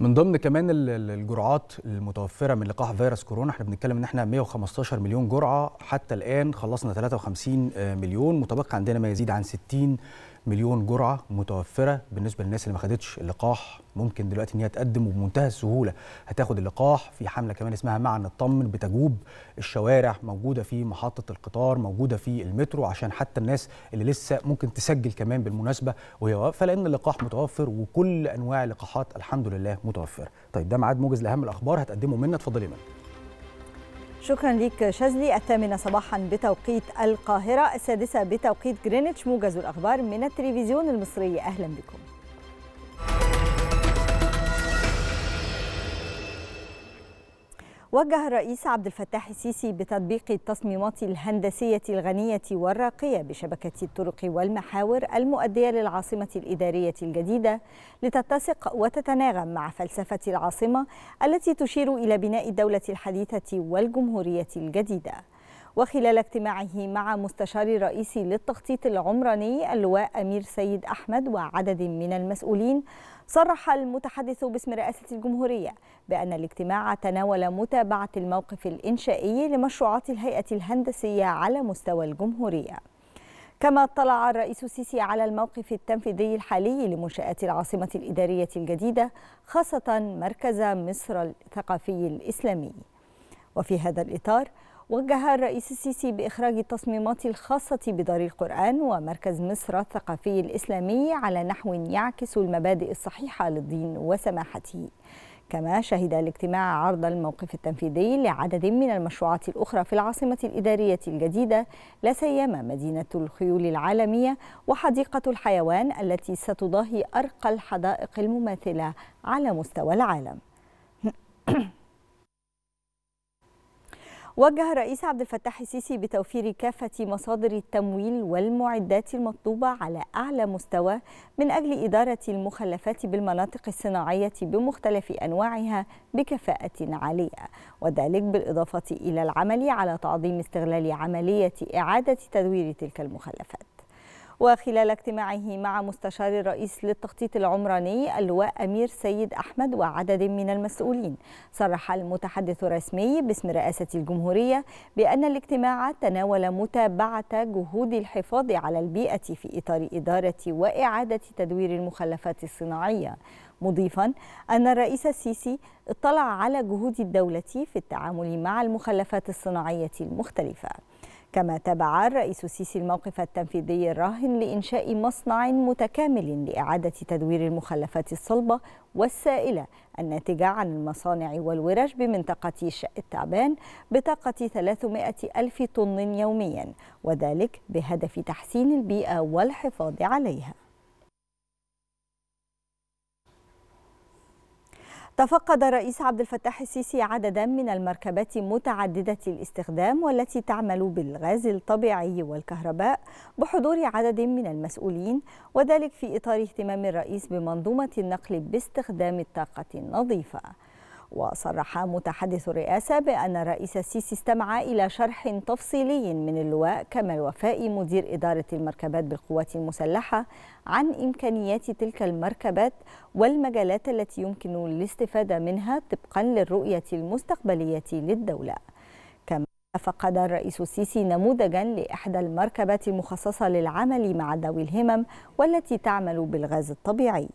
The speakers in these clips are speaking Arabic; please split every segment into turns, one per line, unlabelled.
من ضمن كمان الجرعات المتوفره من لقاح فيروس كورونا احنا بنتكلم ان احنا 115 مليون جرعه حتى الان خلصنا 53 آه، مليون متبقى عندنا ما يزيد عن 60 مليون جرعه متوفره بالنسبه للناس اللي ما خدتش اللقاح ممكن دلوقتي ان هي تقدم وبمنتهى السهوله هتاخد اللقاح في حمله كمان اسمها معا نطمن بتجوب الشوارع موجوده في محطه القطار موجوده في المترو عشان حتى الناس اللي لسه ممكن تسجل كمان بالمناسبه وهي واقفه لان اللقاح متوفر وكل انواع اللقاحات الحمد لله متوفره طيب ده ميعاد موجز لاهم الاخبار هتقدمه منا اتفضلي منا شكرا لك شاذلي الثامنة صباحا بتوقيت القاهرة السادسة بتوقيت جرينتش موجز الأخبار من التلفزيون المصري أهلا بكم وجه الرئيس عبد الفتاح السيسي بتطبيق التصميمات الهندسية الغنية والراقية بشبكة الطرق والمحاور المؤدية للعاصمة الإدارية الجديدة لتتسق وتتناغم مع فلسفة العاصمة التي تشير إلى بناء الدولة الحديثة والجمهورية الجديدة وخلال اجتماعه مع مستشار رئيسي للتخطيط العمراني اللواء أمير سيد أحمد وعدد من المسؤولين صرح المتحدث باسم رئاسة الجمهورية بأن الاجتماع تناول متابعة الموقف الإنشائي لمشروعات الهيئة الهندسية على مستوى الجمهورية كما اطلع الرئيس السيسي على الموقف التنفيذي الحالي لمنشآت العاصمة الإدارية الجديدة خاصة مركز مصر الثقافي الإسلامي وفي هذا الإطار وجه الرئيس السيسي بإخراج التصميمات الخاصة بدار القرآن ومركز مصر الثقافي الإسلامي على نحو يعكس المبادئ الصحيحة للدين وسماحته كما شهد الاجتماع عرض الموقف التنفيذي لعدد من المشروعات الأخرى في العاصمة الإدارية الجديدة لا سيما مدينة الخيول العالمية وحديقة الحيوان التي ستضاهي أرقى الحدائق المماثلة على مستوى العالم وجه الرئيس عبد الفتاح السيسي بتوفير كافة مصادر التمويل والمعدات المطلوبة على أعلى مستوى من أجل إدارة المخلفات بالمناطق الصناعية بمختلف أنواعها بكفاءة عالية وذلك بالإضافة إلى العمل على تعظيم استغلال عملية إعادة تدوير تلك المخلفات وخلال اجتماعه مع مستشار الرئيس للتخطيط العمراني اللواء أمير سيد أحمد وعدد من المسؤولين صرح المتحدث الرسمي باسم رئاسة الجمهورية بأن الاجتماع تناول متابعة جهود الحفاظ على البيئة في إطار إدارة وإعادة تدوير المخلفات الصناعية مضيفا أن الرئيس السيسي اطلع على جهود الدولة في التعامل مع المخلفات الصناعية المختلفة كما تابع الرئيس السيسي الموقف التنفيذي الراهن لإنشاء مصنع متكامل لإعادة تدوير المخلفات الصلبة والسائلة الناتجة عن المصانع والورش بمنطقة شق التعبان بطاقة 300 ألف طن يوميا وذلك بهدف تحسين البيئة والحفاظ عليها تفقد الرئيس عبد الفتاح السيسي عددا من المركبات متعددة الاستخدام والتي تعمل بالغاز الطبيعي والكهرباء بحضور عدد من المسؤولين وذلك في إطار اهتمام الرئيس بمنظومة النقل باستخدام الطاقة النظيفة وصرح متحدث الرئاسة بأن الرئيس السيسي استمع إلى شرح تفصيلي من اللواء كمال وفاء مدير إدارة المركبات بالقوات المسلحة عن إمكانيات تلك المركبات والمجالات التي يمكن الاستفادة منها طبقا للرؤية المستقبلية للدولة كما فقد الرئيس السيسي نموذجا لإحدى المركبات المخصصة للعمل مع ذوي الهمم والتي تعمل بالغاز الطبيعي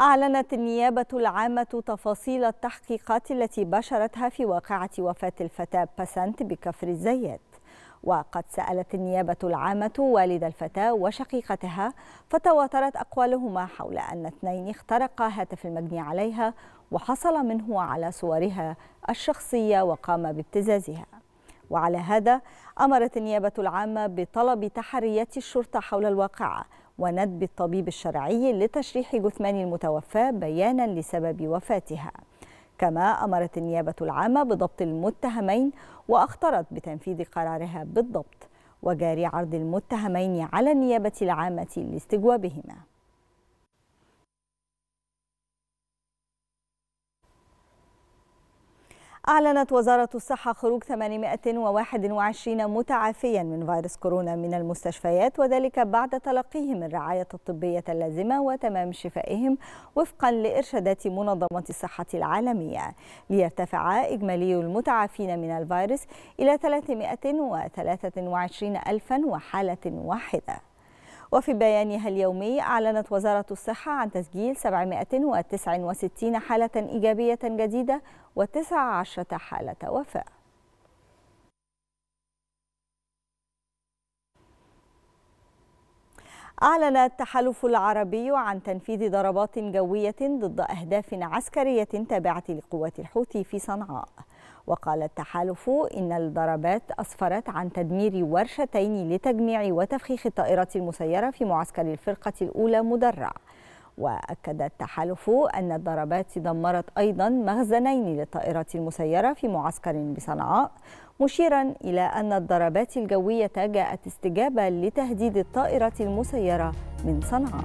أعلنت النيابة العامة تفاصيل التحقيقات التي بشرتها في واقعة وفاة الفتاة باسنت بكفر الزيات وقد سألت النيابة العامة والد الفتاة وشقيقتها فتواترت أقوالهما حول أن اثنين اخترقا هاتف المجني عليها وحصل منه على صورها الشخصية وقام بابتزازها وعلى هذا أمرت النيابة العامة بطلب تحريات الشرطة حول الواقعة وندب الطبيب الشرعي لتشريح جثمان المتوفى بيانا لسبب وفاتها كما أمرت النيابة العامة بضبط المتهمين وأخطرت بتنفيذ قرارها بالضبط وجاري عرض المتهمين على النيابة العامة لاستجوابهما أعلنت وزارة الصحة خروج 821 متعافيا من فيروس كورونا من المستشفيات وذلك بعد تلقيهم الرعاية الطبية اللازمة وتمام شفائهم وفقا لإرشادات منظمة الصحة العالمية ليرتفع إجمالي المتعافين من الفيروس إلى 323 ألفا وحالة واحدة وفي بيانها اليومي أعلنت وزارة الصحة عن تسجيل 769 حالة إيجابية جديدة و19 حالة وفاة أعلن التحالف العربي عن تنفيذ ضربات جوية ضد أهداف عسكرية تابعة لقوات الحوثي في صنعاء وقال التحالف إن الضربات أسفرت عن تدمير ورشتين لتجميع وتفخيخ الطائرات المسيرة في معسكر الفرقة الأولى مدرع وأكد التحالف أن الضربات دمرت أيضا مخزنين للطائرات المسيرة في معسكر بصنعاء مشيرا إلى أن الضربات الجوية جاءت استجابة لتهديد الطائرات المسيرة من صنعاء